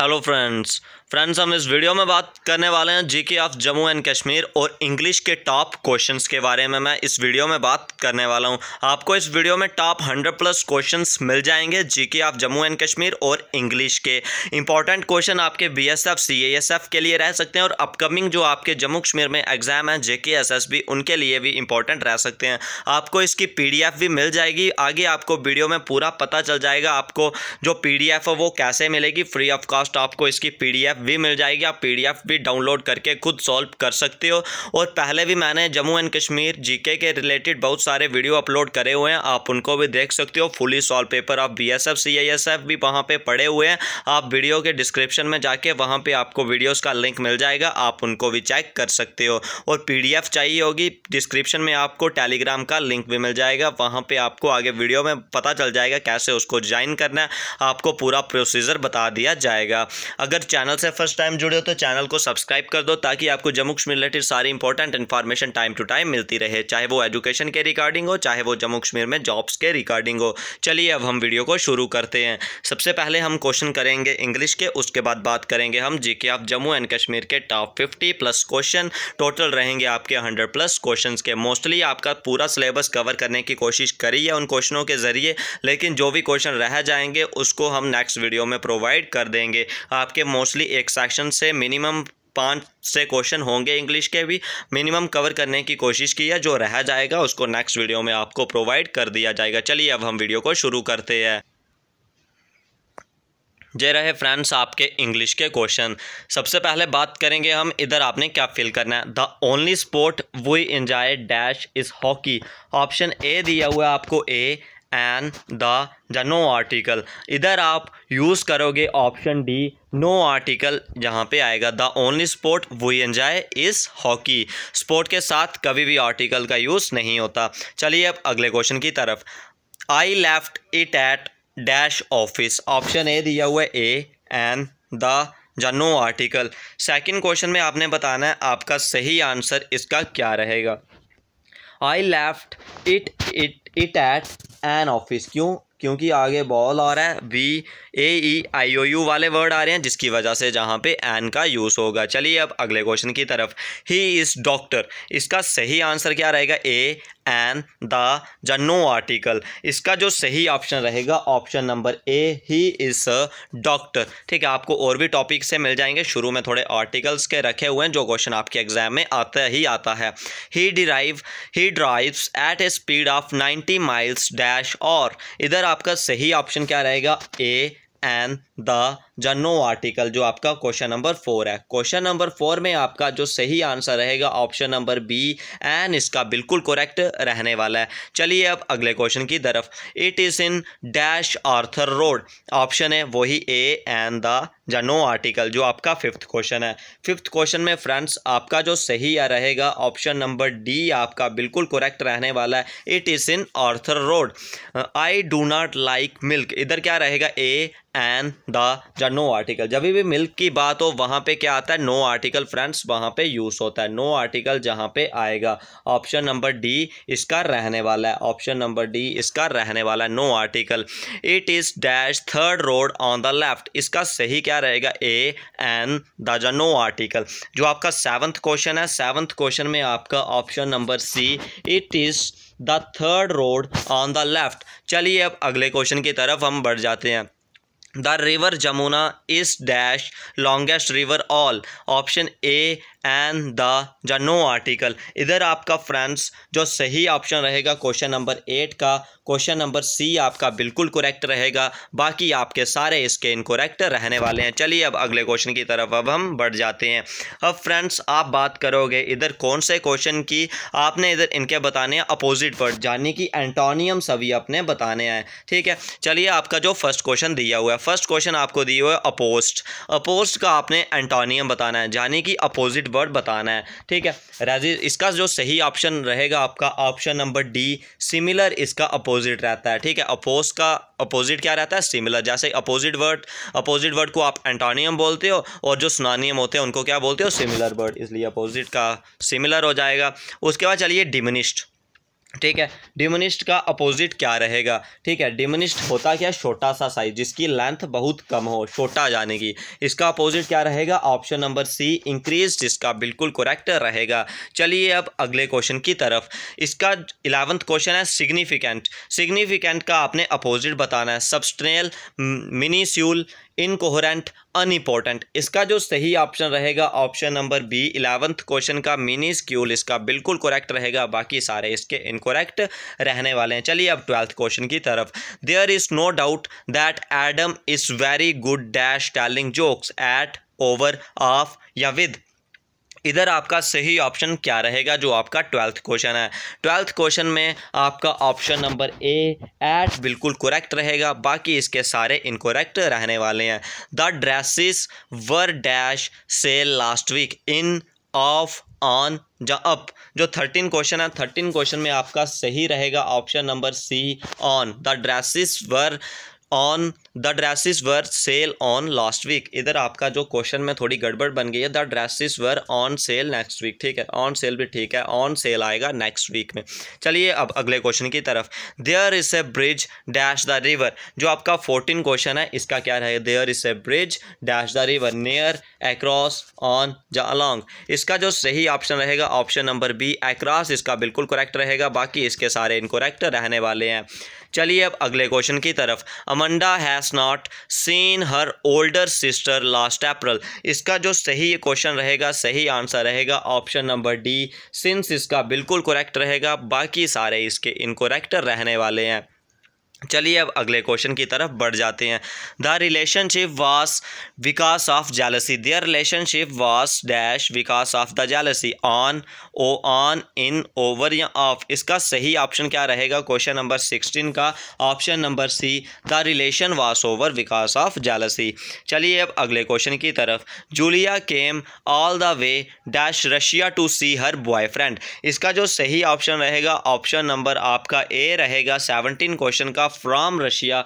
hello friends friends हम इस video में बात करने वाले हैं GK of Jammu and Kashmir और इंग्लिश के टॉप क्वेश्चंस के बारे में मैं इस वीडियो में बात करने वाला हूं आपको इस वीडियो में टॉप हंड्रेड प्लस क्वेश्चंस मिल जाएंगे GK of Jammu and Kashmir और इंग्लिश के इंपॉर्टेंट क्वेश्चन आपके बी एस के लिए रह सकते हैं और अपकमिंग जो आपके जम्मू कश्मीर में एग्जाम है जे के उनके लिए भी इंपॉर्टेंट रह सकते हैं आपको इसकी पी भी मिल जाएगी आगे आपको वीडियो में पूरा पता चल जाएगा आपको जो पी है वो कैसे मिलेगी फ्री ऑफ कॉस्ट लास्ट आपको इसकी पीडीएफ भी मिल जाएगी आप पीडीएफ भी डाउनलोड करके खुद सॉल्व कर सकते हो और पहले भी मैंने जम्मू एंड कश्मीर जीके के रिलेटेड बहुत सारे वीडियो अपलोड करे हुए हैं आप उनको भी देख सकते हो फुली सॉल्व पेपर आप बी एस भी वहाँ पर पड़े हुए हैं आप वीडियो के डिस्क्रिप्शन में जाके वहाँ पर आपको वीडियोज़ का लिंक मिल जाएगा आप उनको भी चेक कर सकते हो और पी चाहिए होगी डिस्क्रिप्शन में आपको टेलीग्राम का लिंक भी मिल जाएगा वहाँ पर आपको आगे वीडियो में पता चल जाएगा कैसे उसको ज्वाइन करना है आपको पूरा प्रोसीजर बता दिया जाएगा कीजिएगा अगर चैनल से फर्स्ट टाइम जुड़े हो तो चैनल को सब्सक्राइब कर दो ताकि आपको जम्मू कश्मीर रिलेटेड सारी important information time to time मिलती रहे चाहे वो एजुकेशन के रिगार्डिंग हो चाहे वो जम्मू कश्मीर में जॉब्स के रिगार्डिंग हो चलिए अब हम वीडियो को शुरू करते हैं सबसे पहले हम क्वेश्चन करेंगे इंग्लिश के उसके बाद बात करेंगे हम जी के ऑफ जम्मू एंड कश्मीर के top fifty plus question total रहेंगे आपके हंड्रेड प्लस क्वेश्चन के मोस्टली आपका पूरा सिलेबस कवर करने की कोशिश करी है उन क्वेश्चनों के ज़रिए लेकिन जो भी क्वेश्चन रह जाएंगे उसको हम नेक्स्ट वीडियो में प्रोवाइड कर देंगे होंगे आपके मोस्टली एक सेक्शन से मिनिमम पाँच से क्वेश्चन होंगे इंग्लिश के भी मिनिमम कवर करने की कोशिश की है जो रह जाएगा उसको नेक्स्ट वीडियो में आपको प्रोवाइड कर दिया जाएगा चलिए अब हम वीडियो को शुरू करते हैं जे रहे फ्रेंड्स आपके इंग्लिश के क्वेश्चन सबसे पहले बात करेंगे हम इधर आपने क्या फील करना है the only sport we enjoy dash is hockey option A दिया हुआ है आपको ए एन द या नो आर्टिकल इधर आप यूज़ करोगे ऑप्शन डी नो आर्टिकल जहाँ पे आएगा the only sport we enjoy is hockey sport के साथ कभी भी आर्टिकल का यूज़ नहीं होता चलिए अब अगले क्वेश्चन की तरफ I left it at dash office option A दिया हुआ है ए एन द या नो आर्टिकल सेकेंड क्वेश्चन में आपने बताना है आपका सही आंसर इसका क्या रहेगा I left it it it at an office क्यों क्योंकि आगे बॉल आ रहा है B A E I O U वाले वर्ड आ रहे हैं जिसकी वजह से जहाँ पे एन का यूज़ होगा चलिए अब अगले क्वेश्चन की तरफ ही इज़ डॉक्टर इसका सही आंसर क्या रहेगा ए एंड द या नो आर्टिकल इसका जो सही ऑप्शन रहेगा option number A he is a doctor ठीक है आपको और भी टॉपिक से मिल जाएंगे शुरू में थोड़े आर्टिकल्स के रखे हुए हैं जो क्वेश्चन आपके एग्जाम में आता ही आता है he drive he drives at a speed of ninety miles dash और इधर आपका सही ऑप्शन क्या रहेगा ए एंड द या नो आर्टिकल जो आपका क्वेश्चन नंबर फोर है क्वेश्चन नंबर फोर में आपका जो सही आंसर रहेगा ऑप्शन नंबर बी एन इसका बिल्कुल करेक्ट रहने वाला है चलिए अब अगले क्वेश्चन की तरफ it is in dash Arthur Road option है वही ए एन द या नो आर्टिकल जो आपका फिफ्थ क्वेश्चन है फिफ्थ क्वेश्चन में फ्रेंड्स आपका जो सही रहेगा ऑप्शन नंबर डी आपका बिल्कुल करेक्ट रहने वाला है it is in Arthur Road I do not like milk इधर क्या रहेगा ए एन द या नो आर्टिकल जब भी मिल्क की बात हो वहाँ पे क्या आता है नो आर्टिकल फ्रेंड्स वहाँ पे यूज़ होता है नो आर्टिकल जहाँ पे आएगा ऑप्शन नंबर डी इसका रहने वाला है ऑप्शन नंबर डी इसका रहने वाला है no article it is dash third road on the left इसका सही क्या रहेगा ए एन द या नो आर्टिकल जो आपका सेवन्थ क्वेश्चन है सेवन्थ क्वेश्चन में आपका option number C it is the third road on the left चलिए अब अगले क्वेश्चन की तरफ हम बढ़ जाते हैं the river Jamuna is dash longest river all option A and the ज नो आर्टिकल इधर आपका फ्रेंड्स जो सही ऑप्शन रहेगा क्वेश्चन नंबर एट का क्वेश्चन नंबर सी आपका बिल्कुल करेक्ट रहेगा बाकी आपके सारे इसके इनकोरेक्ट रहने वाले हैं चलिए अब अगले क्वेश्चन की तरफ अब हम बढ़ जाते हैं अब फ्रेंड्स आप बात करोगे इधर कौन से क्वेश्चन की आपने इधर इनके बताने हैं अपोजिट वर्ड यानी कि एंटोनियम सभी अपने बताने हैं ठीक है चलिए आपका जो फर्स्ट क्वेश्चन दिया हुआ है फर्स्ट क्वेश्चन आपको दिए हुए अपोस्ट अपोस्ट का आपने एंटोनियम बताना है यानी कि अपोजिट वर्ड बताना है ठीक है राजी इसका जो सही ऑप्शन रहेगा आपका ऑप्शन नंबर डी सिमिलर इसका अपोजिट रहता है ठीक है अपोस्ट का अपोजिट क्या रहता है सिमिलर जैसे अपोजिट वर्ड अपोजिट वर्ड को आप एंटोनियम बोलते हो और जो सुनानियम होते हैं उनको क्या बोलते हो सिमिलर वर्ड इसलिए अपोजिट का सिमिलर हो जाएगा उसके बाद चलिए डिमिनिस्ट ठीक है डिमनिस्ट का अपोजिट क्या रहेगा ठीक है डिमनिस्ट होता क्या छोटा सा साइज जिसकी लेंथ बहुत कम हो छोटा जाने की इसका अपोजिट क्या रहेगा ऑप्शन नंबर सी इंक्रीज जिसका बिल्कुल करेक्ट रहेगा चलिए अब अगले क्वेश्चन की तरफ इसका इलेवंथ क्वेश्चन है सिग्निफिकेंट सिग्निफिकेंट का आपने अपोजिट बताना है सबस्ट्रेल मिनीस्यूल इनकोहरेंट अनइम्पोर्टेंट इसका जो सही ऑप्शन रहेगा option number B eleventh question का मिनी क्यूल इसका बिल्कुल करेक्ट रहेगा बाकी सारे इसके इनकोरेक्ट रहने वाले हैं चलिए अब ट्वेल्थ क्वेश्चन की तरफ there is no doubt that Adam is very good dash telling jokes at over of या विद इधर आपका सही ऑप्शन क्या रहेगा जो आपका ट्वेल्थ क्वेश्चन है ट्वेल्थ क्वेश्चन में आपका ऑप्शन नंबर ए एट बिल्कुल करेक्ट रहेगा बाकी इसके सारे इनकोरेक्ट रहने वाले हैं the dresses were dash sale last week in of on या अप जो थर्टीन क्वेश्चन है थर्टीन क्वेश्चन में आपका सही रहेगा option number C on the dresses were on the dresses were sale on last week इधर आपका जो क्वेश्चन में थोड़ी गड़बड़ बन गई है the dresses were on sale next week ठीक है ऑन सेल भी ठीक है ऑन सेल आएगा नेक्स्ट वीक में चलिए अब अगले क्वेश्चन की तरफ there is a bridge dash the river जो आपका फोर्टीन क्वेश्चन है इसका क्या रहेगा there is a bridge dash the river near across on the along इसका जो सही ऑप्शन रहेगा ऑप्शन नंबर बी एक्रॉस इसका बिल्कुल करेक्ट रहेगा बाकी इसके सारे इनकोरेक्ट रहने वाले हैं चलिए अब अगले क्वेश्चन की तरफ Amanda has has not seen her older sister last April इसका जो सही क्वेश्चन रहेगा सही आंसर रहेगा ऑप्शन नंबर डी सिंस इसका बिल्कुल करेक्ट रहेगा बाकी सारे इसके इनकोरेक्ट रहने वाले हैं चलिए अब अगले क्वेश्चन की तरफ बढ़ जाते हैं the relationship was because of jealousy their relationship was dash because of the jealousy on ओ ऑन इन ओवर या ऑफ इसका सही ऑप्शन क्या रहेगा क्वेश्चन नंबर सिक्सटीन का option number C the relation was over because of jealousy चलिए अब अगले क्वेश्चन की तरफ Julia came all the way dash Russia to see her boyfriend इसका जो सही ऑप्शन रहेगा ऑप्शन नंबर आपका ए रहेगा सेवनटीन क्वेश्चन का Russia from Russia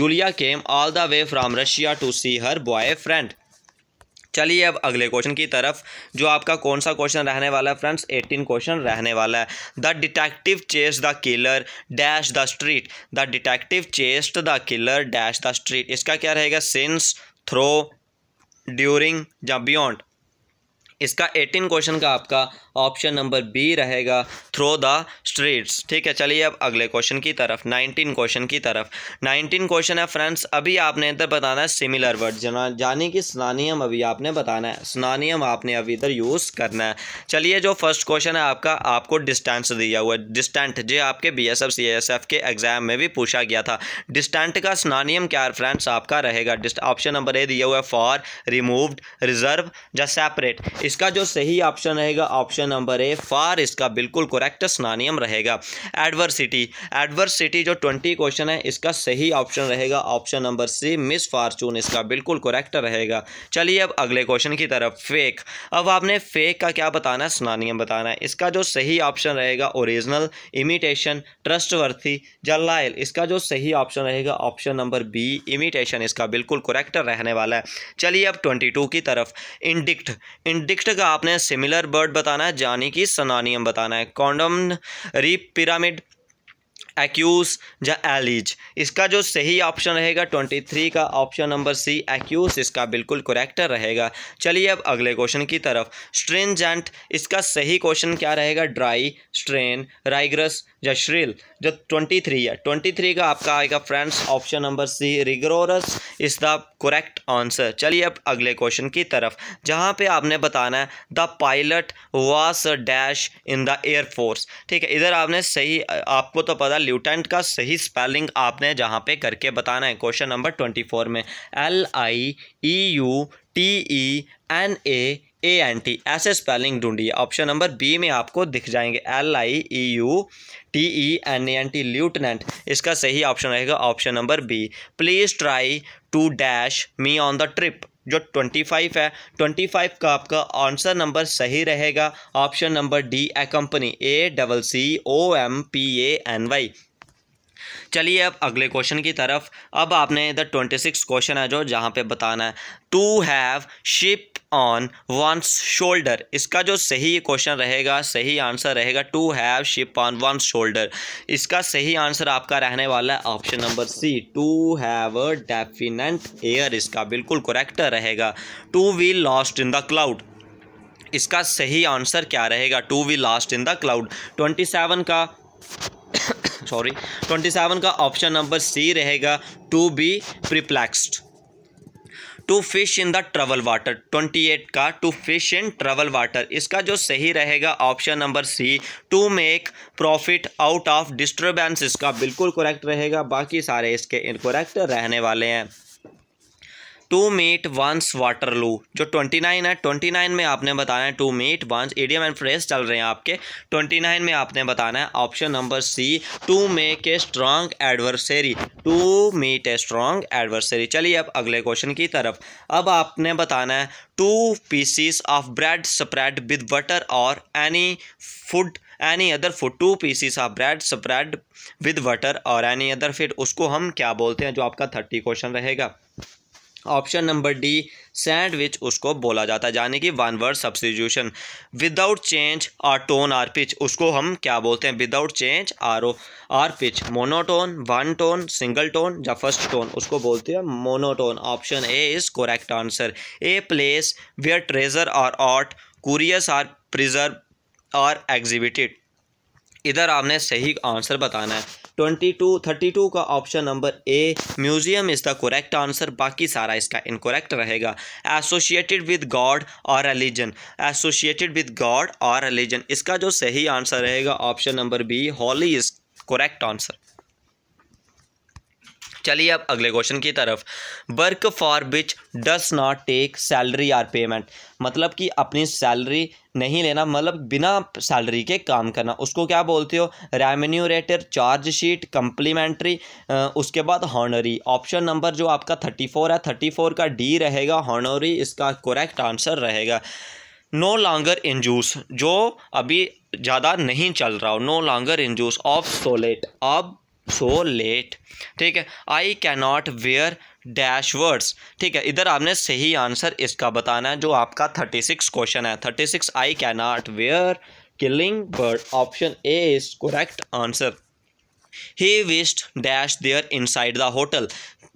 Julia came all the way from Russia to see her her चलिए अब अगले क्वेश्चन की तरफ जो आपका कौन सा क्वेश्चन रहने वाला है फ्रेंड्स एटीन क्वेश्चन रहने वाला है the detective chase the killer dash the street the detective chased the killer dash the street इसका क्या रहेगा सिंस थ्रो ड्यूरिंग या बियॉन्ड इसका एटीन क्वेश्चन का आपका ऑप्शन नंबर बी रहेगा थ्रो द स्ट्रीट्स ठीक है चलिए अब अगले क्वेश्चन की तरफ नाइनटीन क्वेश्चन की तरफ नाइनटीन क्वेश्चन है फ्रेंड्स अभी आपने इधर बताना है सिमिलर वर्ड यानी कि स्नानियम अभी आपने बताना है स्नानियम आपने अभी इधर यूज़ करना है चलिए जो फर्स्ट क्वेश्चन है आपका आपको डिस्टेंस दिया हुआ है डिस्टेंट जो आपके B S F C S F के एग्जाम में भी पूछा गया था डिस्टेंट का स्नानियम क्या है फ्रेंड्स आपका रहेगा ऑप्शन नंबर ए दिया हुआ है फॉर रिमूव्ड रिजर्व या सेपरेट इसका जो सही ऑप्शन रहेगा ऑप्शन नंबर ए फार इसका बिल्कुल कुरेक्ट स्नानियम रहेगा एडवर्सिटी एडवर्सिटी जो ट्वेंटी क्वेश्चन है इसका सही ऑप्शन रहेगा option number C misfortune इसका बिल्कुल कुरेक्ट रहेगा चलिए अब अगले क्वेश्चन की तरफ फेक अब आपने फेक का क्या बताना है स्नानियम बताना है इसका जो सही ऑप्शन रहेगा ओरिजिनल इमिटेशन ट्रस्टवर्थी जल्लाइल इसका जो सही ऑप्शन रहेगा ऑप्शन नंबर बी इमिटेशन इसका बिल्कुल कुरेक्ट रहने वाला है चलिए अब ट्वेंटी टू की तरफ इंडिक्ट इंडिक्ट नेक्स्ट का आपने सिमिलर वर्ड बताना है जानी की सनानियम बताना है कॉन्डम रिप पिरामिड एक्यूस या एलिज इसका जो सही ऑप्शन रहेगा ट्वेंटी थ्री का ऑप्शन नंबर सी एक्यूस इसका बिल्कुल करेक्ट रहेगा चलिए अब अगले क्वेश्चन की तरफ स्ट्रेनजेंट इसका सही क्वेश्चन क्या रहेगा ड्राई स्ट्रेन राइग्रस या श्रिल जो ट्वेंटी थ्री है ट्वेंटी थ्री का आपका आएगा friends option number C rigorous is the correct answer चलिए अब अगले क्वेश्चन की तरफ जहाँ पे आपने बताना है the pilot was dash in the air force ठीक है इधर आपने सही आपको तो पता ल्यूटेंट का सही स्पेलिंग आपने जहाँ पे करके बताना है क्वेश्चन नंबर ट्वेंटी फोर में L I E U T E N A A N T ऐसे स्पेलिंग ढूंढिए ऑप्शन नंबर बी में आपको दिख जाएंगे L I E U T E N A N T lieutenant इसका सही ऑप्शन रहेगा option number B please try to dash me on the trip जो ट्वेंटी फाइव है ट्वेंटी फाइव का आपका आंसर नंबर सही रहेगा option number D accompany A double C O M P A N Y चलिए अब अगले question की तरफ अब आपने इधर ट्वेंटी सिक्स क्वेश्चन है जो जहाँ पे बताना है to have chip on one's shoulder इसका जो सही क्वेश्चन रहेगा सही आंसर रहेगा to have chip on one's shoulder इसका सही आंसर आपका रहने वाला है option number C to have a definite air इसका बिल्कुल करेक्ट रहेगा to be lost in the cloud इसका सही आंसर क्या रहेगा to be lost in the cloud twenty seven का सॉरी ट्वेंटी सेवन का ऑप्शन नंबर सी रहेगा to be perplexed to fish in the ट्रवल वाटर 28 का टू फिश इन ट्रवल वाटर इसका जो सही रहेगा option number C to make profit out of disturbance इसका बिल्कुल करेक्ट रहेगा बाकी सारे इसके इनकोरेक्ट रहने वाले हैं टू मेट वंस वाटरलू जो ट्वेंटी नाइन है ट्वेंटी नाइन में आपने बताना है to meet one's idiom and fresh चल रहे हैं आपके ट्वेंटी नाइन में आपने बताना है option number C to make a strong adversary to meet a strong adversary चलिए अब अगले क्वेश्चन की तरफ अब आपने बताना है two pieces of bread spread with butter और any food any other food two pieces of bread spread with butter और एनी अदर फीड उसको हम क्या बोलते हैं जो आपका थर्टी क्वेश्चन रहेगा ऑप्शन नंबर डी सैंडविच उसको बोला जाता है यानी कि one word substitution without change or tone or pitch उसको हम क्या बोलते हैं without change or oh or pitch monotone one tone single tone या फर्स्ट टोन उसको बोलते हैं monotone option A is correct answer a place where treasure or art curios are preserve or exhibited इधर आपने सही आंसर बताना है ट्वेंटी टू थर्टी टू का option number A museum is the correct answer बाकी सारा इसका इनकोरेक्ट रहेगा एसोशिएटेड विद गॉड और रिलीजन एसोशिएटेड विद गॉड और रिलीजन इसका जो सही आंसर रहेगा option number B holy is correct answer चलिए अब अगले क्वेश्चन की तरफ work for which does not take salary or payment मतलब कि अपनी सैलरी नहीं लेना मतलब बिना सैलरी के काम करना उसको क्या बोलते हो revenue rater charge sheet complimentary उसके बाद हॉनरी ऑप्शन नंबर जो आपका थर्टी फोर है थर्टी फोर का डी रहेगा हॉनरी इसका करेक्ट आंसर रहेगा नो लॉन्गर इंजूस जो अभी ज़्यादा नहीं चल रहा हो no longer in use obsolete obsolete ठीक है I cannot bear dash words ठीक है इधर आपने सही आंसर इसका बताना है जो आपका थर्टी सिक्स क्वेश्चन है thirty six I cannot bear killing bird option A is correct answer he wished dash there inside the hotel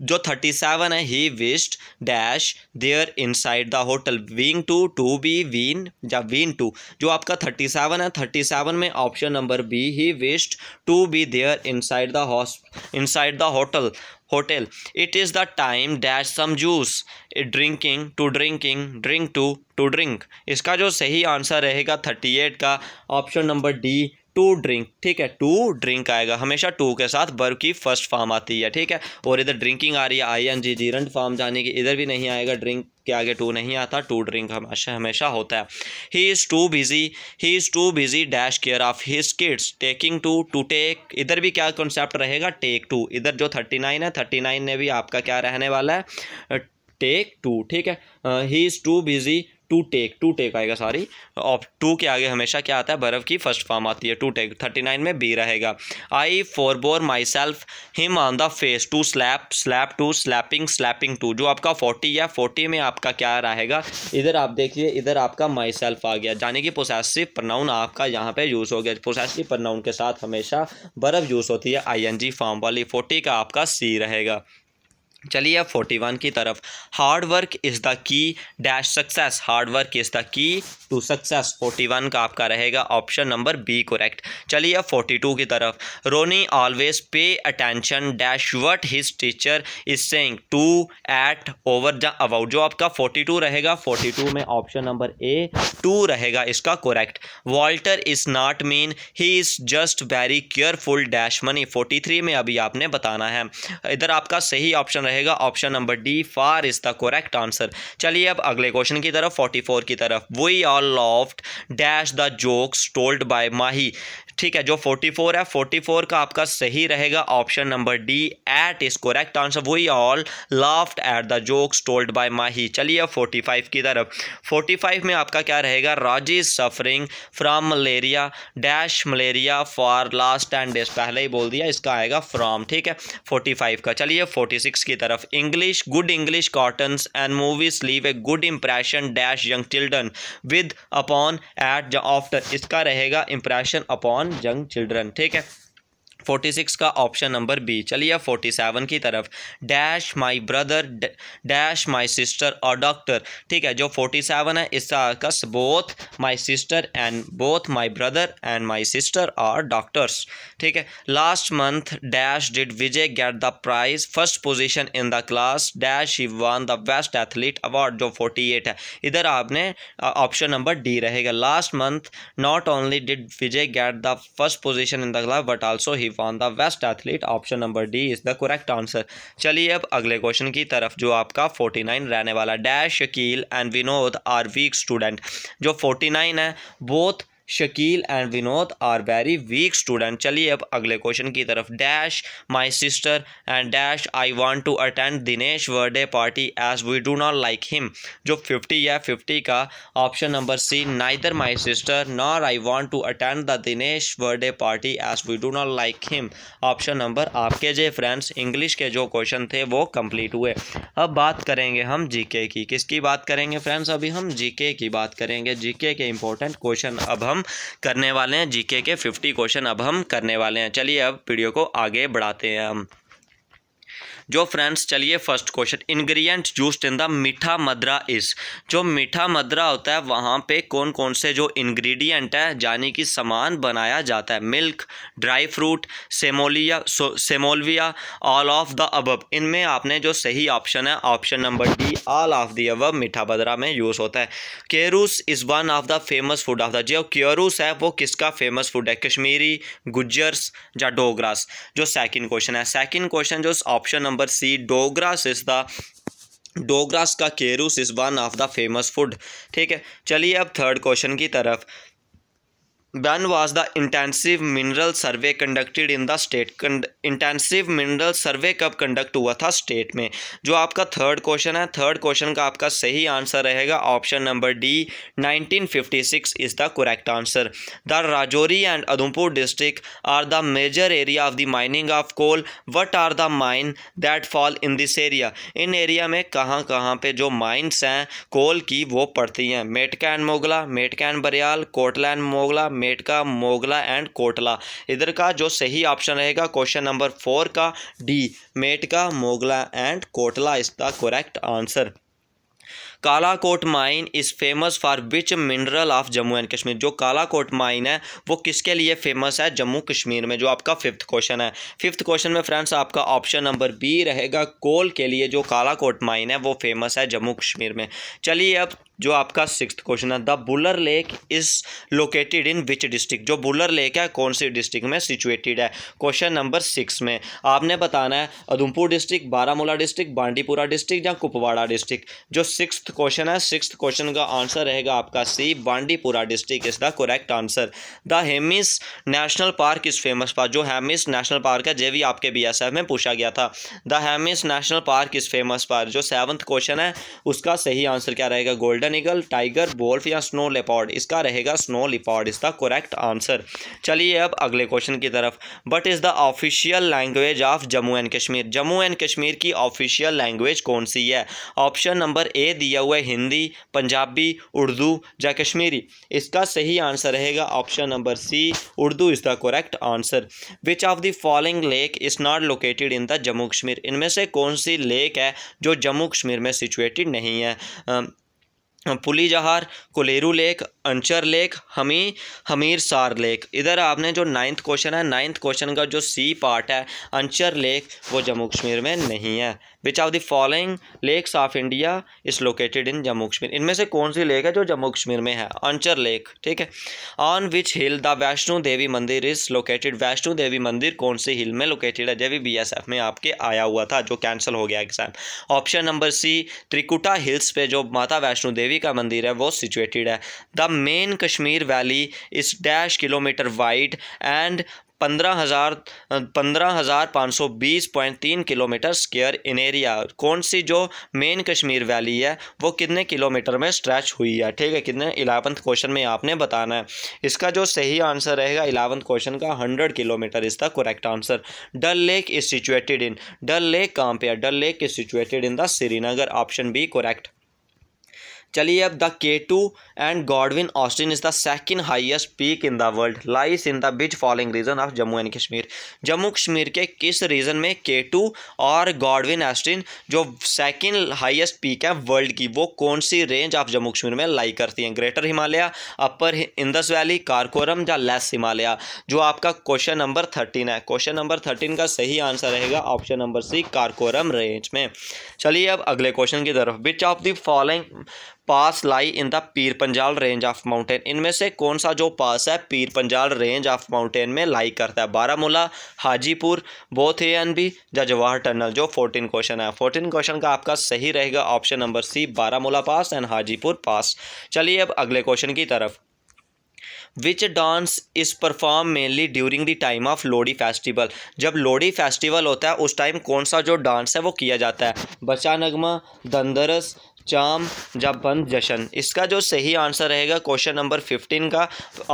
जो थर्टी सेवन है he wished dash there inside the hotel being to to be been या been to जो आपका thirty seven है thirty seven में option number B he wished to be there inside the house inside the hotel hotel it is the time dash some juice drinking to drinking drink to to drink इसका जो सही answer रहेगा thirty eight का option number D to drink ठीक है to drink आएगा हमेशा to के साथ वर्ब की फर्स्ट फॉर्म आती है ठीक है और इधर ड्रिंकिंग आ रही है आई एन जी जीरंट फॉर्म जाने की इधर भी नहीं आएगा ड्रिंक के आगे टू नहीं आता टू ड्रिंक हमेशा हमेशा होता है he is too busy he is too busy dash care of his kids taking to to take इधर भी क्या कॉन्सेप्ट रहेगा टेक टू इधर जो थर्टी नाइन है थर्टी नाइन में भी आपका क्या रहने वाला है टेक टू ठीक है he is too busy to take to take आएगा सॉरी ऑफ टू के आगे हमेशा क्या आता है बर्फ़ की फर्स्ट फॉर्म आती है टू टेक थर्टी नाइन में बी रहेगा I forbore myself him on the face to slap slap to slapping slapping to जो आपका फोर्टी या फोर्टी में आपका क्या रहेगा इधर आप देखिए इधर आपका माई सेल्फ आ गया यानी कि प्रोसेसिव प्रनाउन आपका यहाँ पे यूज़ हो गया प्रोसेसिव प्रनाउन के साथ हमेशा बर्फ़ यूज़ होती है आई एन जी फॉर्म वाली फोर्टी का आपका सी रहेगा चलिए अब फोर्टी वन की तरफ hard work is the key dash success hard work is the key to success forty one का आपका रहेगा ऑप्शन नंबर बी करेक्ट चलिए अब फोर्टी टू की तरफ Ronnie always pay attention dash what his teacher is saying to at over the about जो आपका forty two रहेगा फोर्टी टू में ऑप्शन नंबर ए टू रहेगा इसका correct Walter is not mean he is just very careful dash money forty three में अभी आपने बताना है इधर आपका सही ऑप्शन रहेगा रहेगा option number D far is the correct answer चलिए अब अगले क्वेश्चन की तरफ फोर्टी फोर की तरफ we are laughed dash the jokes told by Mahi ठीक है जो 44 है 44 का आपका सही रहेगा option number D at is correct answer वही all laughed at the jokes told by Mahi चलिए अब 45 की तरफ 45 में आपका क्या रहेगा Raji suffering from malaria dash malaria for last ten days पहले ही बोल दिया इसका आएगा फ्राम ठीक है 45 का चलिए 46 की तरफ English good English cartoons and movies leave a good impression dash young children with upon at the after इसका रहेगा impression upon on young children ठीक है फोर्टी सिक्स का ऑप्शन नंबर बी चलिए अब फोर्टी सेवन की तरफ dash my brother dash my sister और डॉक्टर ठीक है जो फोर्टी सेवन है इसका आकस both my sister and both my brother and my sister और डॉक्टर्स ठीक है last month dash did Vijay get the prize first position in the class dash he won the best athlete award जो forty eight है इधर आपने option number D रहेगा last month not only did Vijay get the first position in the class but also he इरफान the best athlete option number D is the correct answer चलिए अब अगले question की तरफ जो आपका फोर्टी नाइन रहने वाला dash Shakeel and Vinod are weak student जो फोर्टी नाइन है both Shakeel and Vinod are very weak student चलिए अब अगले क्वेश्चन की तरफ dash my sister and dash I want to attend Dinesh birthday party as we do not like him जो fifty है fifty का option number C neither my sister nor I want to attend the Dinesh birthday party as we do not like him option number आपके जे friends English के जो question थे वो complete हुए अब बात करेंगे हम जीके की किसकी बात करेंगे फ्रेंड्स अभी हम जीके की बात करेंगे जीके के इंपॉर्टेंट क्वेश्चन अब हम हम करने वाले हैं जीके के 50 क्वेश्चन अब हम करने वाले हैं चलिए अब वीडियो को आगे बढ़ाते हैं हम जो फ्रेंड्स चलिए first question ingredient used in the meetha madra इस जो मीठा मदरा होता है वहाँ पे कौन कौन से जो इंग्रेडिएंट है यानी कि सामान बनाया जाता है milk dry fruit semolina semolina all of the above इनमें आपने जो सही ऑप्शन है option number D all of the above मीठा मदरा में यूज़ होता है केरूस is one of the famous food of the जो क्यूरूस है वो किसका फेमस फूड है कश्मीरी गुजर्स या डोगरास जो सेकंड क्वेश्चन है सेकेंड क्वेश्चन जो option number number C Dogras is the Dogras का केरूस is one of the famous food ठीक है चलिए अब थर्ड क्वेश्चन की तरफ when was the intensive mineral survey conducted in the state intensive mineral survey कब कंडक्ट हुआ था स्टेट में जो आपका थर्ड क्वेश्चन है थर्ड क्वेश्चन का आपका सही आंसर रहेगा option number D nineteen fifty six is the correct answer the Rajouri and Udhampur district are the major area of the mining of coal what are the mine that fall in this area in area में कहाँ कहाँ पर जो mines हैं कोल की वो पड़ती हैं Metka and Mogla Metka and Bariyal Kotla and Mogla Metka Mogla and Kotla इधर का जो सही ऑप्शन रहेगा क्वेश्चन नंबर फोर का D Metka Mogla and Kotla is the correct answer Kalakot mine is famous for which mineral of Jammu and Kashmir जो कालाकोट माइन है वो किसके लिए फेमस है जम्मू कश्मीर में जो आपका फिफ्थ क्वेश्चन है फिफ्थ क्वेश्चन में फ्रेंड्स आपका ऑप्शन नंबर बी रहेगा कोल के लिए जो कालाकोट माइन है वो फेमस है जम्मू कश्मीर में चलिए अब जो आपका सिक्स क्वेश्चन है the Wular lake is located in which district जो बुलर लेक है कौन सी डिस्ट्रिक्ट में सिचुएटेड है क्वेश्चन नंबर सिक्स में आपने बताना है Udhampur district Baramulla district Bandipora district या कुपवाड़ा डिस्ट्रिक्ट जो सिक्स क्वेश्चन है सिक्स क्वेश्चन का आंसर रहेगा आपका C Bandipora district is the correct answer the Hemis national park is famous park जो हेमिस नेशनल पार्क है जे भी आपके बी में पूछा गया था the Hemis national park is famous park जो सेवन्थ क्वेश्चन है उसका सही आंसर क्या रहेगा गोल्डन golden eagle tiger या स्नो leopard इसका रहेगा स्नो लिपॉर्ड इसका correct आंसर चलिए अब अगले क्वेश्चन की तरफ but is the official language of Jammu and Kashmir Jammu and Kashmir की ऑफिशियल लैंग्वेज कौन सी है ऑप्शन नंबर ए दिया हुआ है हिंदी पंजाबी उर्दू या कश्मीरी इसका सही आंसर रहेगा option number C Urdu is the correct answer which of the following lake is not located in the Jammu Kashmir इनमें से कौन सी लेक है जो जम्मू कश्मीर में सिचुएटेड नहीं है uh, पुली जहार कोलेरू लेक अंचर लेक हमी हमीर सार लेक इधर आपने जो नाइन्थ क्वेश्चन है नाइन्थ क्वेश्चन का जो सी पार्ट है अंचर लेक वो जम्मू कश्मीर में नहीं है which of the following lakes of India is located in Jammu Kashmir इनमें से कौन सी लेक है जो जम्मू कश्मीर में है अंचर लेक ठीक है on which hill the Vaishno Devi mandir is located Vaishno Devi मंदिर कौन सी हिल में लोकेटेड है जब भी बी एस एफ में आपके आया हुआ था जो कैंसिल हो गया exam option number C Trikuta hills पे जो माता वैष्णो देवी का मंदिर है वो सिचुएटेड है the main Kashmir valley is dash kilometre wide and पंद्रह हज़ार पंद्रह हज़ार पाँच सौ बीस पॉइंट तीन किलोमीटर स्क्वेयर इन एरिया कौन सी जो मेन कश्मीर वैली है वो कितने किलोमीटर में स्ट्रेच हुई है ठीक है कितने इलेवंथ क्वेश्चन में आपने बताना है इसका जो सही आंसर रहेगा इलेवंथ क्वेश्चन का hundred kilometre is the correct answer Dal lake is situated in Dal lake कहाँ पे है Dal lake is situated in the Srinagar option B correct चलिए अब the K two and Godwin Austen is the second highest peak in the world lies in the which following region of Jammu and Kashmir Jammu Kashmir के किस रीजन में K two और Godwin Austin जो second highest peak है world की वो कौन सी रेंज ऑफ जम्मू कश्मीर में लाई करती हैं greater Himalaya upper Indus valley Karakoram या लेस हिमालय जो आपका क्वेश्चन नंबर थर्टीन है क्वेश्चन नंबर थर्टीन का सही आंसर रहेगा option number C Karakoram range में चलिए अब अगले क्वेश्चन की तरफ which of the following pass lie in the Pir Panjal range of mountain इनमें से कौन सा जो पास है पीर पंजाल रेंज ऑफ माउंटेन में लाई करता है Baramulla Hajipur both A and B या जवाहर टनल जो फोर्टीन क्वेश्चन है फोर्टीन क्वेश्चन का आपका सही रहेगा option number C Baramulla pass and Hajipur pass चलिए अब अगले क्वेश्चन की तरफ which dance is perform mainly during the time of Lohri festival जब लोडी फेस्टिवल होता है उस टाइम कौन सा जो डांस है वो किया जाता है बचा नगमा दंदरस चाम बंद जशन इसका जो सही आंसर रहेगा क्वेश्चन नंबर फिफ्टीन का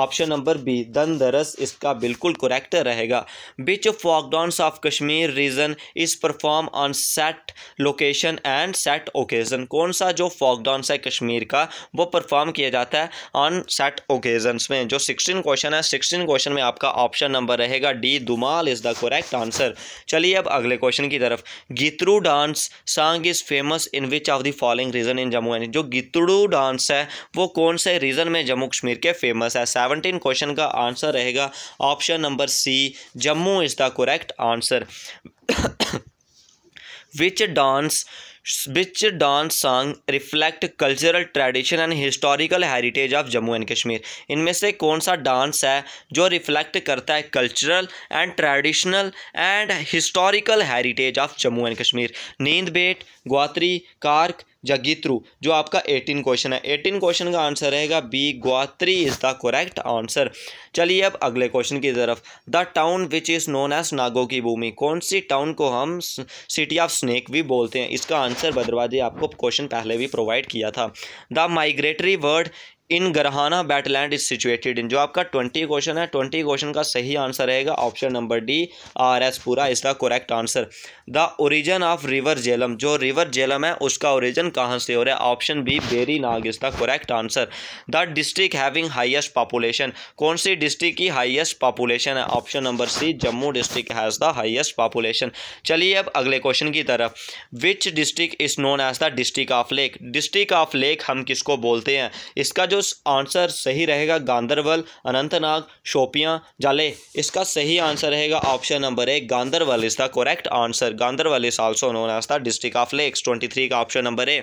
option number B Dandaras इसका बिल्कुल करेक्ट रहेगा which folk dances dance of Kashmir region is perform on set location and set occasion कौन सा जो फॉकडाउंस डांस है कश्मीर का वो परफॉर्म किया जाता है ऑन सेट ओकेजन्स में जो सिक्सटीन क्वेश्चन है सिक्सटीन क्वेश्चन में आपका ऑप्शन नंबर रहेगा D Dumhal is the correct answer चलिए अब अगले क्वेश्चन की तरफ Geetru dance song is famous in which of the following region in Jammu and जो गितड़ू डांस है वो कौन से रीजन में जम्मू कश्मीर के फेमस है सेवनटीन क्वेश्चन का आंसर रहेगा option number C Jammu is the correct answer which dance which dance song reflect cultural tradition and historical heritage of Jammu and Kashmir इनमें से कौन सा डांस है जो रिफ्लेक्ट करता है cultural and traditional and historical heritage of Jammu and Kashmir नींद बेट ग्वात्री कार्क जगीत्रू जो आपका एटीन क्वेश्चन है एटीन क्वेश्चन का आंसर रहेगा B Gwatri is the correct answer चलिए अब अगले क्वेश्चन की तरफ the town which is known as नागो की भूमि कौन सी टाउन को हम सिटी ऑफ स्नेक भी बोलते हैं इसका आंसर भद्रवाजी आपको क्वेश्चन पहले भी प्रोवाइड किया था द माइग्रेटरी वर्ड इन ग्रहाना बैटलैंड इज सिचुएटेड इन जो आपका ट्वेंटी क्वेश्चन है ट्वेंटी क्वेश्चन का सही आंसर रहेगा option number D R S Pura is the correct answer the origin of river Jhelum जो रिवर जेलम है उसका ओरिजन कहाँ से हो रहा है option B Verinag is the correct answer the district having highest population कौन सी डिस्ट्रिक्ट की हाइएस्ट पॉपुलेशन है option number C Jammu district has the highest population चलिए अब अगले क्वेश्चन की तरफ which district is known as the district of lake district of lake हम किसको बोलते हैं इसका जो दोस्तों आंसर सही रहेगा गांधरवल अनंतनाग शोपियां जाले इसका सही आंसर रहेगा ऑप्शन नंबर एक Ganderbal is the correct answer Ganderbal is also known as the district of lakes twenty three का option number A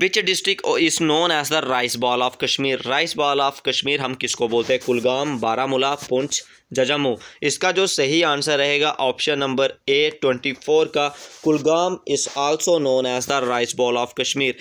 which district is known as the rice bowl of Kashmir rice bowl of Kashmir हम किसको बोलते हैं कुलगाम बारामूला पुंछ जजमू इसका जो सही answer रहेगा option number A twenty four का Kulgam is also known as the rice bowl of Kashmir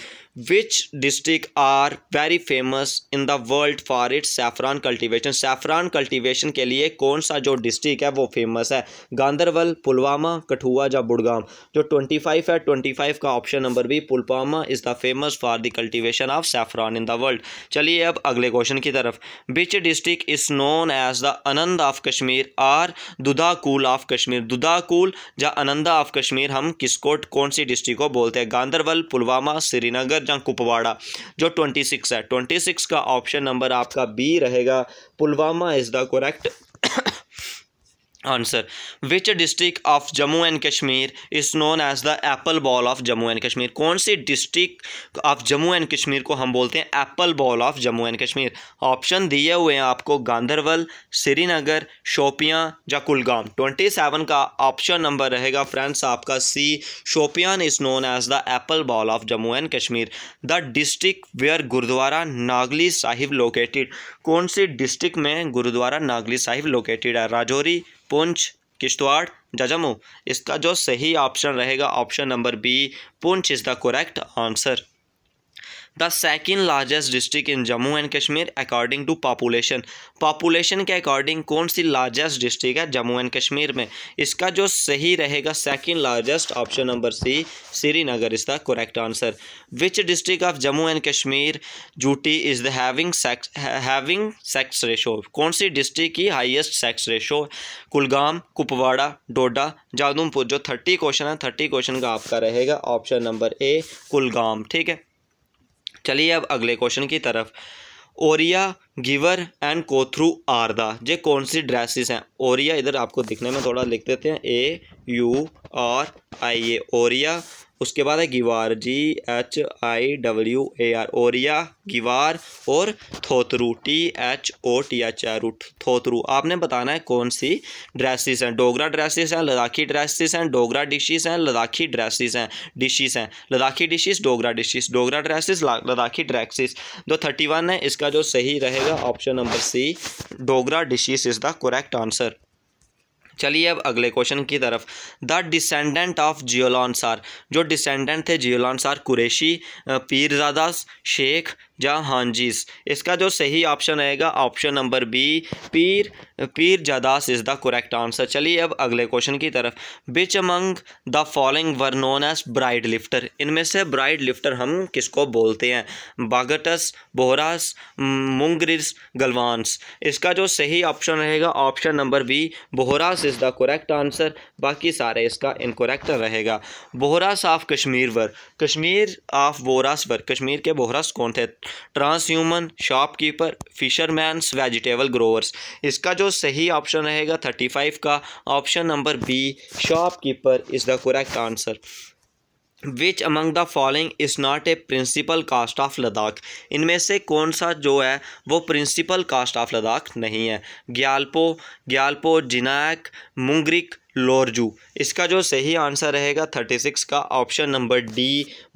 which district are very famous in the world for its saffron cultivation saffron cultivation के लिए कौन सा जो district है वो फेमस है गांधरबल पुलवामा कठुआ या बुड़गाम जो ट्वेंटी फाइव है ट्वेंटी फाइव का option number B Pulwama is the famous for the cultivation of saffron in the world चलिए अब अगले क्वेश्चन की तरफ which district is known as the Anand of Kashmir or Dudakul of Kashmir Dudakul या आनंदा ऑफ कश्मीर हम किसकोट कौन सी डिस्ट्रिक्ट को बोलते हैं गांधरबल पुलवामा श्रीनगर जहाँ कुपवाड़ा जो ट्वेंटी सिक्स है ट्वेंटी सिक्स का ऑप्शन नंबर आपका बी रहेगा Pulwama is the correct answer which district of Jammu and Kashmir is known as the apple bowl of Jammu and Kashmir कौन सी district of Jammu and Kashmir को हम बोलते हैं apple bowl of Jammu and Kashmir option दिए हुए हैं आपको गांधरबल श्रीनगर शोपियाँ या कुलगाम ट्वेंटी सेवन का ऑप्शन नंबर रहेगा फ्रेंड्स आपका C Shopian is known as the apple bowl of Jammu and Kashmir the district where Gurudwara Nangali Sahib located कौन सी डिस्ट्रिक्ट में गुरुद्वारा नागली साहिब लोकेटेड है राजौरी पुंछ किश्तवाड़ जजमो इसका जो सही ऑप्शन रहेगा option number B Poonch is the correct answer the second largest district in Jammu and Kashmir according to population population के according कौन सी लार्जेस्ट डिस्ट्रिक्ट है जम्मू एंड कश्मीर में इसका जो सही रहेगा second largest option number C Srinagar is the correct answer which district of Jammu and Kashmir जूटी is the having sex having sex ratio कौन सी डिस्ट्रिक्ट की highest sex ratio Kulgam Kupwara Doda जादमपुर जो थर्टी क्वेश्चन है थर्टी क्वेश्चन का आपका रहेगा ऑप्शन नंबर ए कुलगाम ठीक है चलिए अब अगले क्वेश्चन की तरफ Oriya Giwar and Kothru are the ये कौन सी ड्रेसेस हैं ओरिया इधर आपको दिखने में थोड़ा लिख देते हैं ए यू आर आई ए ओरिया उसके बाद है Giwar G H I W A R Oriya Giwar और Thotru T H O T H R root Thotru आपने बताना है कौन सी ड्रेसिस हैं डोगरा ड्रेसिस हैं लद्दाखी ड्रेसिस हैं डोगरा डिशेस हैं लद्दाखी ड्रेसिस हैं डिशेस हैं Ladakhi dishes Dogra dishes Dogra dresses Ladakhi dresses दो थर्टी वन है इसका जो सही रहेगा option number C Dogra dishes is the correct answer चलिए अब अगले क्वेश्चन की तरफ द डिसेंडेंट ऑफ जियोलॉन्सार जो डिसेंडेंट थे जियोलॉन्सार कुरेशी पीरजादास शेख हांजिस इसका जो सही ऑप्शन आएगा option number B Pir Pir Jadas is the correct answer चलिए अब अगले क्वेश्चन की तरफ which among the following were known as bride lifter इनमें से ब्राइड लिफ्टर हम किसको बोलते हैं बागटस बोहरास मुंगरिस गलवानस इसका जो सही ऑप्शन रहेगा option number B Bohras is the correct answer बाकी सारे इसका इनकोरेक्ट रहेगा Bohras of Kashmir were Kashmir of Bohras were Kashmir के बोहरास कौन थे trans human shopkeeper fishermans vegetable growers इसका जो सही ऑप्शन रहेगा थर्टी फाइव का option number B shopkeeper is the correct answer which among the following is not a principal caste of Ladakh इनमें से कौन सा जो है वो प्रिंसिपल कास्ट ऑफ लद्दाख नहीं है ग्यालपो ग्यालपो जिनाक मुंगरिक लोरजू इसका जो सही आंसर रहेगा थर्टी सिक्स का option number D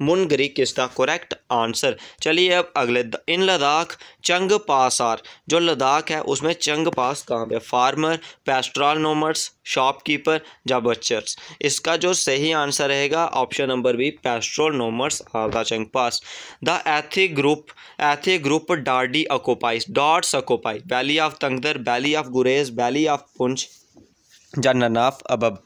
Mungrik is the correct answer चलिए अब अगले इन लद्दाख चंग पास आर जो लद्दाख है उसमें चंग पास कहाँ पे फार्मर पेस्ट्रॉनोमर्स शॉपकीपर या बच्चर्स इसका जो सही आंसर रहेगा ऑप्शन नंबर बी पेस्ट्रोनोमर्स ऑफ द चंग पास the ethnic group ethnic group Dardi अकोपाइस डॉट्स अकोपाई valley of Tangdar valley of Gurez valley of Poonch या ननाफ अबब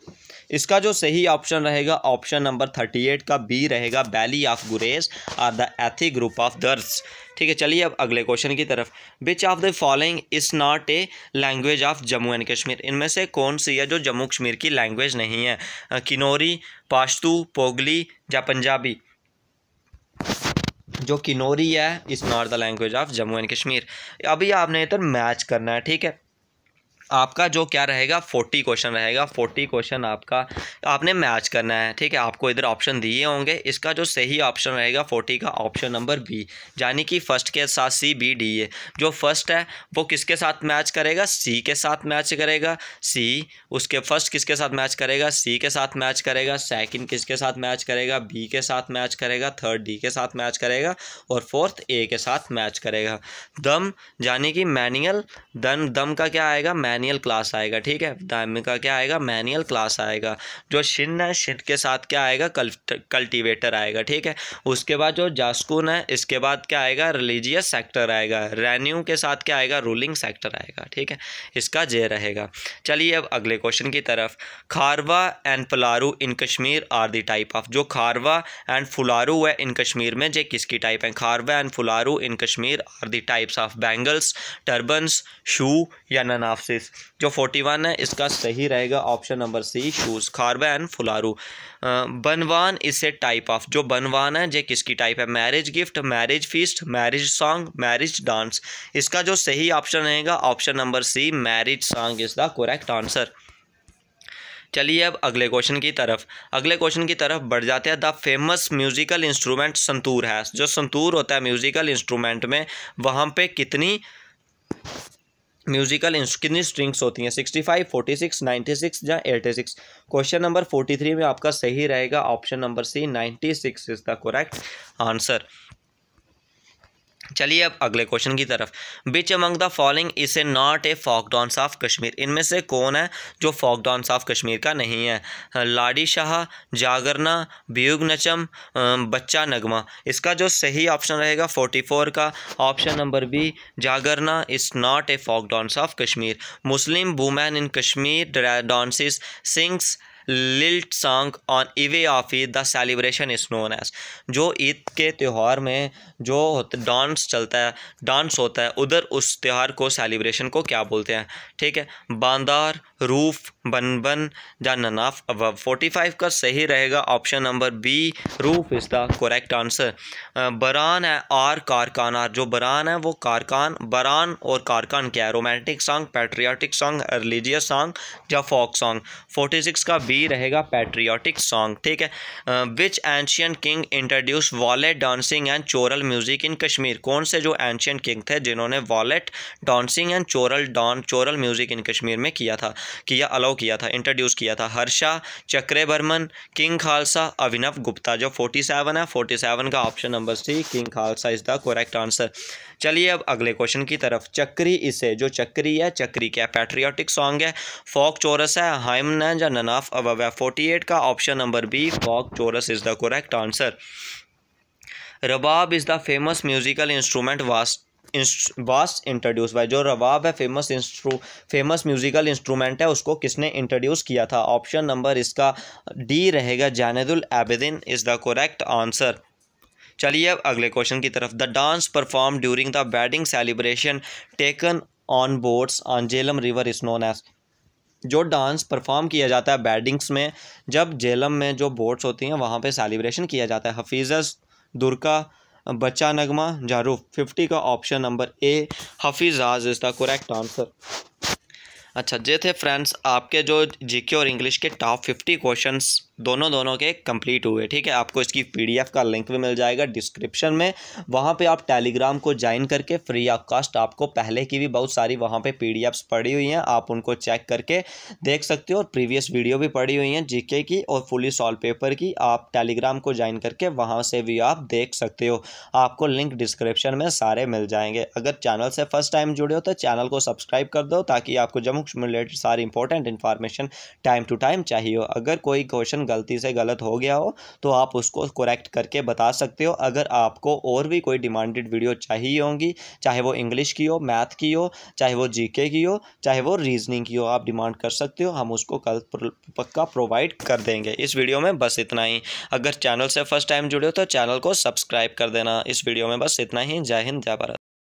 इसका जो सही ऑप्शन रहेगा ऑप्शन नंबर थर्टी एट का बी रहेगा valley of Gurez are the एथी ग्रुप ऑफ दर्स ठीक है चलिए अब अगले क्वेश्चन की तरफ which of the following is not a language of Jammu and Kashmir इनमें से कौन सी है जो जम्मू कश्मीर की लैंग्वेज नहीं है किनोरी पाश्तू पोगली या पंजाबी जो किनोरी है is not the language of Jammu and Kashmir अभी आपने इधर मैच करना है ठीक है आपका जो क्या रहेगा फोर्टी क्वेश्चन रहेगा फोर्टी क्वेश्चन आपका आपने मैच करना है ठीक है आपको इधर ऑप्शन दिए होंगे इसका जो सही ऑप्शन रहेगा फोर्टी का ऑप्शन नंबर बी यानी कि फर्स्ट के साथ सी बी डी ए जो फर्स्ट है वो किसके साथ मैच करेगा सी के साथ मैच करेगा सी उसके फर्स्ट किसके साथ मैच करेगा सी के साथ मैच करेगा सेकेंड किसके साथ मैच करेगा बी के साथ मैच करेगा थर्ड डी के साथ मैच करेगा और फोर्थ ए के साथ मैच करेगा दम यानी कि मैनुअल दम दम का क्या आएगा मैन मैनुअल क्लास आएगा ठीक है डायमिक का क्या आएगा मैनुअल क्लास आएगा जो शिन है शिन के साथ क्या आएगा कल, कल्टिवेटर आएगा ठीक है उसके बाद जो जास्कून है इसके बाद क्या आएगा रिलीजियस सेक्टर आएगा रेन्यू के साथ क्या आएगा रूलिंग सेक्टर आएगा ठीक है इसका जे रहेगा चलिए अब अगले क्वेश्चन की तरफ Kharwa and Pulhoru in Kashmir are the type of जो खारवा एंड फुलारू है इन कश्मीर में जे किसकी टाइप है Kharwa and Pulhoru in Kashmir are the types of bangles turbans shoe या ननाफसिस जो फोर्टी वन है इसका सही रहेगा option number C shoes Kharwa and Pulhoru बनवान इसे टाइप ऑफ जो बनवान है ये किसकी टाइप है marriage gift marriage feast marriage song marriage dance इसका जो सही ऑप्शन रहेगा option number C marriage song is the correct answer चलिए अब अगले क्वेश्चन की तरफ अगले क्वेश्चन की तरफ बढ़ जाते हैं the famous musical instrument santoor है जो संतूर होता है म्यूज़िकल इंस्ट्रूमेंट में वहाँ पे कितनी म्यूजिकल कितनी स्ट्रिंग्स होती हैं sixty five forty six ninety six या eighty six question number forty three में आपका सही रहेगा option number C ninety six is the correct answer चलिए अब अगले क्वेश्चन की तरफ which among the following is a not a folk dance of Kashmir इनमें से कौन है जो फॉक डांस ऑफ कश्मीर का नहीं है लाडी शाह जागरना ब्यूग नचम बच्चा नगमा इसका जो सही ऑप्शन रहेगा फोर्टी फोर का option number B Jagarna is not a folk dance of Kashmir Muslim women in Kashmir dances sings lilt song on eve of Eid the celebration is known as जो ईद के त्यौहार में जो डांस चलता है डांस होता है उधर उस त्यौहार को सेलिब्रेशन को क्या बोलते हैं ठीक है बांदार रूफ बन बन या ननाफ फोर्टी फाइव का सही रहेगा option number B Rouf is the correct answer बरान है आर आर जो बरान है वो कारकान बरान और कारकान क्या है romantic song patriotic song religious song या फोक सॉन्ग फोर्टी सिक्स का बी रहेगा पैट्रियाटिक सॉन्ग ठीक है which ancient king introduce ballet dancing and choral music in Kashmir कौन से जो एनशियन किंग थे जिन्होंने वॉलेट डांसिंग एंड चोरल डॉन चोरल म्यूजिक इन कश्मीर में किया था किया अलाउ किया था इंट्रोड्यूस किया था हर्षा चक्रे बर्मन किंग खालसा अभिनव गुप्ता जो फोर्टी सेवन है फोर्टी सेवन का option number C king Khalsa is the correct answer चलिए अब अगले क्वेश्चन की तरफ चक्री इसे जो चक्री है चक्री क्या पैट्रियाटिक सॉन्ग है फॉक चोरस है हाइमन या ननाफ अबव है फोर्टी एट का option number B folk chorus is the correct answer rabab is the famous musical instrument was बास इंट्रोड्यूस बाय जो रवाब है फेमस इंस्ट्रू फेमस म्यूजिकल इंस्ट्रूमेंट है उसको किसने इंट्रोड्यूस किया था ऑप्शन नंबर इसका डी रहेगा Zainul Abidin is the correct answer चलिए अब अगले क्वेश्चन की तरफ the dance perform during the wedding celebration taken on boats on Jhelum river is known as जो डांस परफॉर्म किया जाता है बैडिंग्स में जब जेलम में जो बोट्स होती हैं वहाँ पे सेलिब्रेशन किया जाता है हफीज़स दुर्का बच्चा नगमा जारूफ फिफ्टी का option number A Hafiza is the correct answer अच्छा जे थे फ्रेंड्स आपके जो जीके और इंग्लिश के टॉप फिफ्टी क्वेश्चंस दोनों दोनों के कंप्लीट हुए ठीक है आपको इसकी पीडीएफ का लिंक भी मिल जाएगा डिस्क्रिप्शन में वहाँ पे आप टेलीग्राम को ज्वाइन करके फ्री ऑफ कास्ट आपको पहले की भी बहुत सारी वहाँ पे पीडीएफ्स पड़ी हुई हैं आप उनको चेक करके देख सकते हो और प्रीवियस वीडियो भी पड़ी हुई हैं जीके की और फुली सॉल्व पेपर की आप टेलीग्राम को ज्वाइन करके वहाँ से भी आप देख सकते हो आपको लिंक डिस्क्रिप्शन में सारे मिल जाएंगे अगर चैनल से फर्स्ट टाइम जुड़े हो तो चैनल को सब्सक्राइब कर दो ताकि आपको जम्मू कश्मीर रिलेटेड सारी important information time to time चाहिए हो अगर कोई क्वेश्चन गलती से गलत हो गया हो तो आप उसको करेक्ट करके बता सकते हो अगर आपको और भी कोई डिमांडेड वीडियो चाहिए होंगी चाहे वो इंग्लिश की हो मैथ की हो चाहे वो जीके की हो चाहे वो रीजनिंग की हो आप डिमांड कर सकते हो हम उसको कल पक्का प्रोवाइड कर देंगे इस वीडियो में बस इतना ही अगर चैनल से फर्स्ट टाइम जुड़े हो तो चैनल को सब्सक्राइब कर देना इस वीडियो में बस इतना ही जय हिंद जय भारत